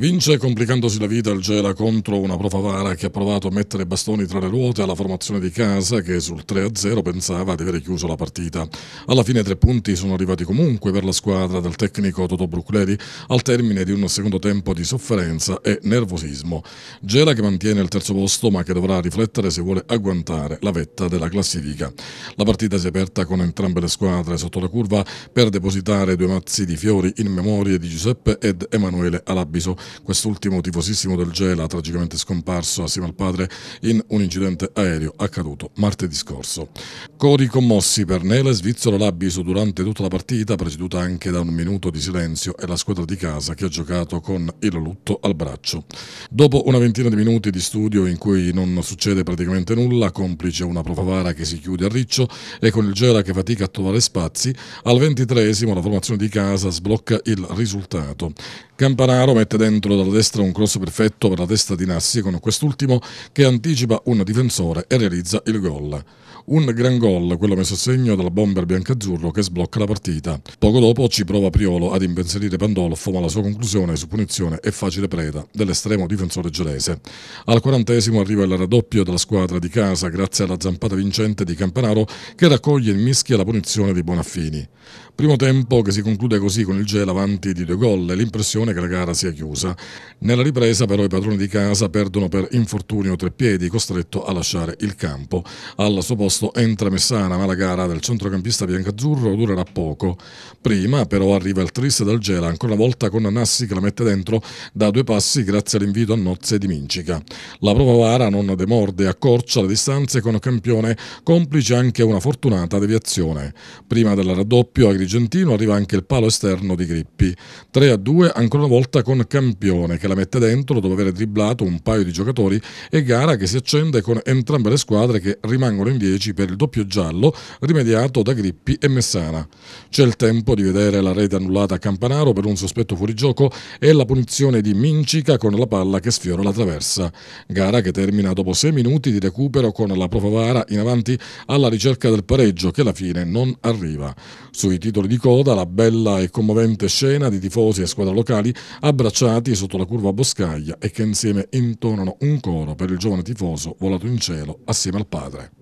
Vince complicandosi la vita il Gela contro una profavara che ha provato a mettere bastoni tra le ruote alla formazione di casa che sul 3-0 pensava di aver chiuso la partita. Alla fine tre punti sono arrivati comunque per la squadra del tecnico Toto Brucleri al termine di un secondo tempo di sofferenza e nervosismo. Gela che mantiene il terzo posto ma che dovrà riflettere se vuole agguantare la vetta della classifica. La partita si è aperta con entrambe le squadre sotto la curva per depositare due mazzi di fiori in memoria di Giuseppe ed Emanuele Alabiso quest'ultimo tifosissimo del Gela, tragicamente scomparso assieme al padre in un incidente aereo accaduto martedì scorso. Cori commossi per Nele, Svizzera Labiso durante tutta la partita, preceduta anche da un minuto di silenzio e la squadra di casa che ha giocato con il lutto al braccio. Dopo una ventina di minuti di studio in cui non succede praticamente nulla, complice una Provavara che si chiude a riccio e con il Gela che fatica a trovare spazi, al ventitresimo la formazione di casa sblocca il risultato. Campanaro mette dentro dalla destra un cross perfetto per la testa di Nassi con quest'ultimo che anticipa un difensore e realizza il gol. Un gran gol, quello messo a segno dal bomber biancazzurro che sblocca la partita. Poco dopo ci prova Priolo ad impensierire Pandolfo, ma la sua conclusione su punizione è facile preda dell'estremo difensore gelese. Al quarantesimo arriva il raddoppio della squadra di casa grazie alla zampata vincente di Campanaro che raccoglie in mischia la punizione di Bonaffini. Primo tempo che si conclude così con il gel avanti di due gol e l'impressione che la gara sia chiusa. Nella ripresa però i padroni di casa perdono per infortunio tre piedi, costretto a lasciare il campo. Alla sua posta agosto entra Messana, ma la gara del centrocampista biancazzurro durerà poco. Prima però arriva il triste dal Gela, ancora una volta con Nassi che la mette dentro da due passi grazie all'invito a nozze di Mincica. La prova Vara non demorde, accorcia le distanze con Campione, complice anche una fortunata deviazione. Prima del raddoppio agrigentino arriva anche il palo esterno di Grippi. 3 a 2 ancora una volta con Campione che la mette dentro dopo aver dribblato un paio di giocatori e gara che si accende con entrambe le squadre che rimangono in 10 10 per il doppio giallo rimediato da Grippi e Messana. C'è il tempo di vedere la rete annullata a Campanaro per un sospetto fuorigioco e la punizione di Mincica con la palla che sfiora la traversa. Gara che termina dopo 6 minuti di recupero con la Provavara in avanti alla ricerca del pareggio che alla fine non arriva. Sui titoli di coda la bella e commovente scena di tifosi e squadra locali abbracciati sotto la curva boscaglia e che insieme intonano un coro per il giovane tifoso volato in cielo assieme al padre.